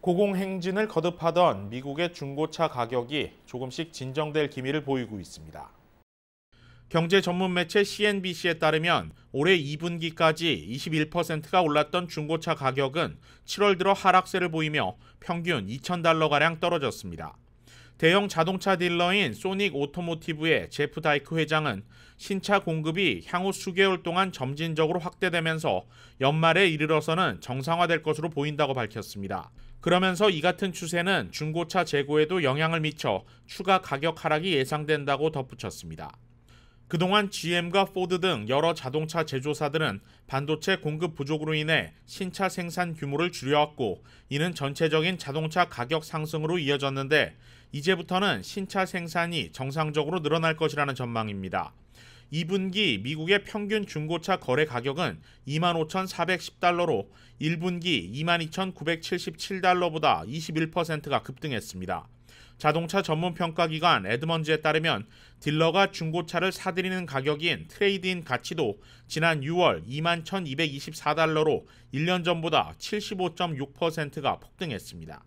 고공행진을 거듭하던 미국의 중고차 가격이 조금씩 진정될 기미를 보이고 있습니다. 경제 전문 매체 CNBC에 따르면 올해 2분기까지 21%가 올랐던 중고차 가격은 7월 들어 하락세를 보이며 평균 2,000달러가량 떨어졌습니다. 대형 자동차 딜러인 소닉 오토모티브의 제프 다이크 회장은 신차 공급이 향후 수개월 동안 점진적으로 확대되면서 연말에 이르러서는 정상화될 것으로 보인다고 밝혔습니다. 그러면서 이 같은 추세는 중고차 재고에도 영향을 미쳐 추가 가격 하락이 예상된다고 덧붙였습니다. 그동안 GM과 포드 등 여러 자동차 제조사들은 반도체 공급 부족으로 인해 신차 생산 규모를 줄여왔고 이는 전체적인 자동차 가격 상승으로 이어졌는데 이제부터는 신차 생산이 정상적으로 늘어날 것이라는 전망입니다. 2분기 미국의 평균 중고차 거래 가격은 25,410달러로 1분기 22,977달러보다 21%가 급등했습니다. 자동차 전문 평가 기관 에드먼즈에 따르면 딜러가 중고차를 사들이는 가격인 트레이드인 가치도 지난 6월 21,224달러로 1년 전보다 75.6%가 폭등했습니다.